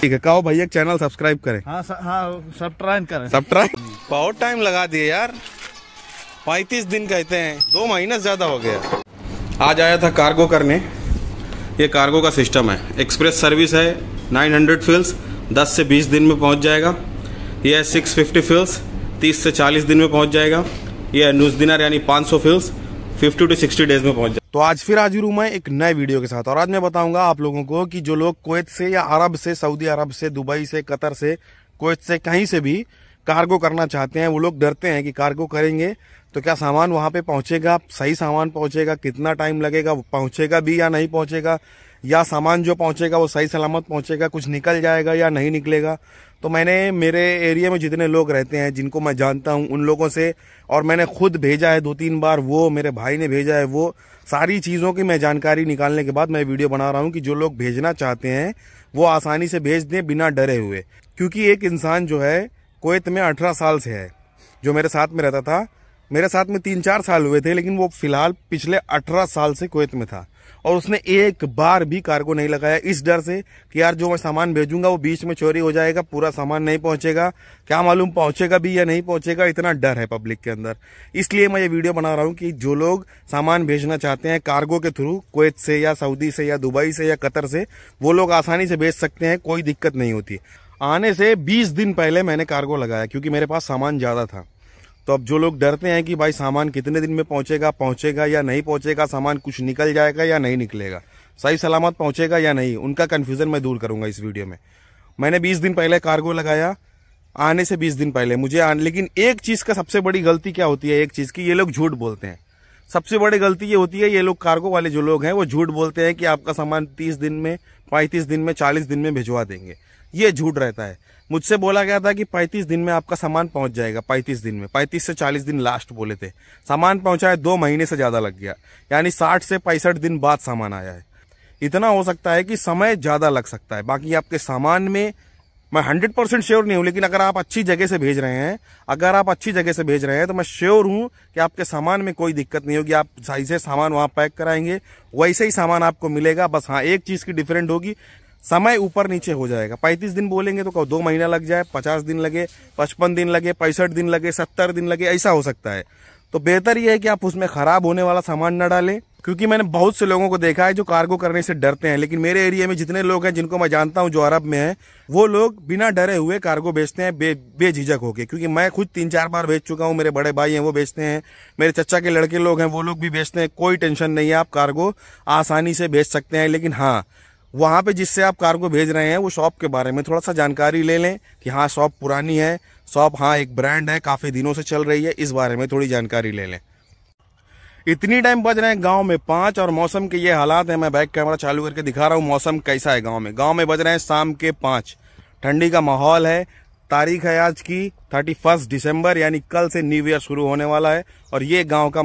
ठीक है कहो भैया चैनल सब्सक्राइब करें हाँ स, हाँ करें सब्सक्राइब बहुत टाइम लगा दिए यार पैतीस दिन कहते हैं दो महीने ज़्यादा हो गया आज आया था कार्गो करने ये कार्गो का सिस्टम है एक्सप्रेस सर्विस है 900 हंड्रेड फिल्स दस से बीस दिन में पहुंच जाएगा यह है सिक्स फिफ्टी फिल्स तीस से चालीस दिन में पहुंच जाएगा यह है यानी पाँच सौ फिल्स 50 टू 60 डेज में पहुंच जाए तो आज फिर हाजिर हूँ मैं एक नए वीडियो के साथ और आज मैं बताऊंगा आप लोगों को कि जो लोग कोत से या अरब से सऊदी अरब से दुबई से कतर से कोत से कहीं से भी कार्गो करना चाहते हैं वो लोग डरते हैं कि कार्गो करेंगे तो क्या सामान वहाँ पे पहुँचेगा सही सामान पहुँचेगा कितना टाइम लगेगा पहुँचेगा भी या नहीं पहुँचेगा या सामान जो पहुंचेगा वो सही सलामत पहुंचेगा कुछ निकल जाएगा या नहीं निकलेगा तो मैंने मेरे एरिया में जितने लोग रहते हैं जिनको मैं जानता हूं उन लोगों से और मैंने खुद भेजा है दो तीन बार वो मेरे भाई ने भेजा है वो सारी चीज़ों की मैं जानकारी निकालने के बाद मैं वीडियो बना रहा हूँ कि जो लोग भेजना चाहते हैं वो आसानी से भेज दें बिना डरे हुए क्योंकि एक इंसान जो है कोत में अठारह साल से है जो मेरे साथ में रहता था मेरे साथ में तीन चार साल हुए थे लेकिन वो फिलहाल पिछले अठारह साल से कुवैत में था और उसने एक बार भी कार्गो नहीं लगाया इस डर से कि यार जो मैं सामान भेजूंगा वो बीच में चोरी हो जाएगा पूरा सामान नहीं पहुंचेगा क्या मालूम पहुंचेगा भी या नहीं पहुंचेगा इतना डर है पब्लिक के अंदर इसलिए मैं ये वीडियो बना रहा हूँ कि जो लोग सामान भेजना चाहते हैं कार्गो के थ्रू कुवैत से या सऊदी से या दुबई से या कतर से वो लोग आसानी से भेज सकते हैं कोई दिक्कत नहीं होती आने से बीस दिन पहले मैंने कार्गो लगाया क्योंकि मेरे पास सामान ज़्यादा था तो अब जो लोग डरते हैं कि भाई सामान कितने दिन में पहुंचेगा पहुंचेगा या नहीं पहुंचेगा सामान कुछ निकल जाएगा या नहीं निकलेगा सही सलामत पहुंचेगा या नहीं उनका कन्फ्यूज़न मैं दूर करूंगा इस वीडियो में मैंने 20 दिन पहले कार्गो लगाया आने से 20 दिन पहले मुझे आने लेकिन एक चीज़ का सबसे बड़ी गलती क्या होती है एक चीज़ की ये लोग झूठ बोलते हैं सबसे बड़ी गलती ये होती है ये लोग कार्गो वाले जो लोग हैं वो झूठ बोलते हैं कि आपका सामान तीस दिन में पैंतीस दिन में चालीस दिन में भिजवा देंगे ये झूठ रहता है मुझसे बोला गया था कि 35 दिन में आपका सामान पहुंच जाएगा 35 दिन में 35 से 40 दिन लास्ट बोले थे सामान पहुंचाए दो महीने से ज़्यादा लग गया यानी 60 से पैंसठ दिन बाद सामान आया है इतना हो सकता है कि समय ज़्यादा लग सकता है बाकी आपके सामान में मैं हंड्रेड परसेंट श्योर नहीं हूँ लेकिन अगर आप अच्छी जगह से भेज रहे हैं अगर आप अच्छी जगह से भेज रहे हैं तो मैं श्योर हूँ कि आपके सामान में कोई दिक्कत नहीं होगी आप से सामान वहाँ पैक कराएंगे वैसे ही सामान आपको मिलेगा बस हाँ एक चीज़ की डिफरेंट होगी समय ऊपर नीचे हो जाएगा पैंतीस दिन बोलेंगे तो दो महीना लग जाए पचास दिन लगे पचपन दिन लगे पैंसठ दिन लगे सत्तर दिन लगे ऐसा हो सकता है तो बेहतर यह है कि आप उसमें ख़राब होने वाला सामान न डालें क्योंकि मैंने बहुत से लोगों को देखा है जो कार्गो करने से डरते हैं लेकिन मेरे एरिया में जितने लोग हैं जिनको मैं जानता हूं जो अरब में हैं वो लोग बिना डरे हुए कार्गो बेचते हैं बे बेझिझक होके क्योंकि मैं खुद तीन चार बार बेच चुका हूं मेरे बड़े भाई हैं वो बेचते हैं मेरे चचा के लड़के लोग हैं वो लोग भी बेचते हैं कोई टेंशन नहीं है आप कार्गो आसानी से बेच सकते हैं लेकिन हाँ वहाँ पे जिससे आप कार को भेज रहे हैं वो शॉप के बारे में थोड़ा सा जानकारी ले लें कि हाँ शॉप पुरानी है शॉप हाँ एक ब्रांड है काफ़ी दिनों से चल रही है इस बारे में थोड़ी जानकारी ले लें इतनी टाइम बज रहे हैं गांव में पाँच और मौसम के ये हालात हैं मैं बैक कैमरा चालू करके दिखा रहा हूँ मौसम कैसा है गाँव में गाँव में बज रहे हैं शाम के पाँच ठंडी का माहौल है तारीख है आज की थर्टी फर्स्ट दिसंबर यानी कल से न्यू ईयर शुरू होने वाला है और ये गाँव का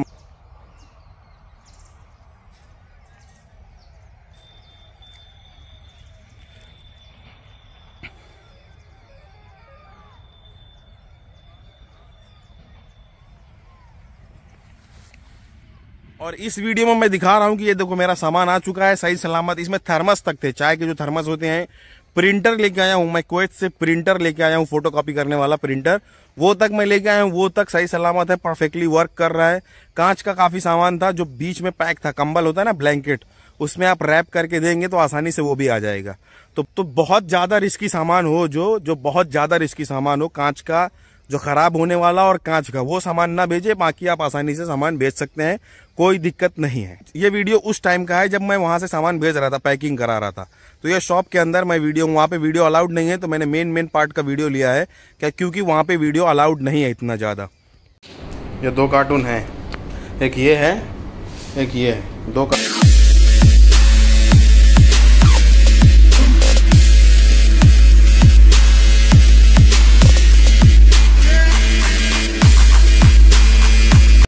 और इस वीडियो में मैं दिखा रहा हूँ कि ये देखो मेरा सामान आ चुका है सही सलामत इसमें थर्मस तक थे चाय के जो थर्मस होते हैं प्रिंटर लेके आया हूँ मैं कोत से प्रिंटर लेके आया हूँ फोटो कॉपी करने वाला प्रिंटर वो तक मैं लेके आया हूँ वो तक सही सलामत है परफेक्टली वर्क कर रहा है कांच का काफ़ी सामान था जो बीच में पैक था कंबल होता है ना ब्लैंकेट उसमें आप रैप करके देंगे तो आसानी से वो भी आ जाएगा तो तो बहुत ज़्यादा रिस्की सामान हो जो जो बहुत ज़्यादा रिस्की सामान हो कांच का जो ख़राब होने वाला और कांच का वो सामान ना भेजे बाकी आप आसानी से सामान भेज सकते हैं कोई दिक्कत नहीं है ये वीडियो उस टाइम का है जब मैं वहाँ से सामान भेज रहा था पैकिंग करा रहा था तो ये शॉप के अंदर मैं वीडियो वहाँ पे वीडियो अलाउड नहीं है तो मैंने मेन मेन पार्ट का वीडियो लिया है क्या क्योंकि वहाँ पे वीडियो अलाउड नहीं है इतना ज़्यादा ये दो कार्टून हैं एक ये है एक ये है दो कार्टून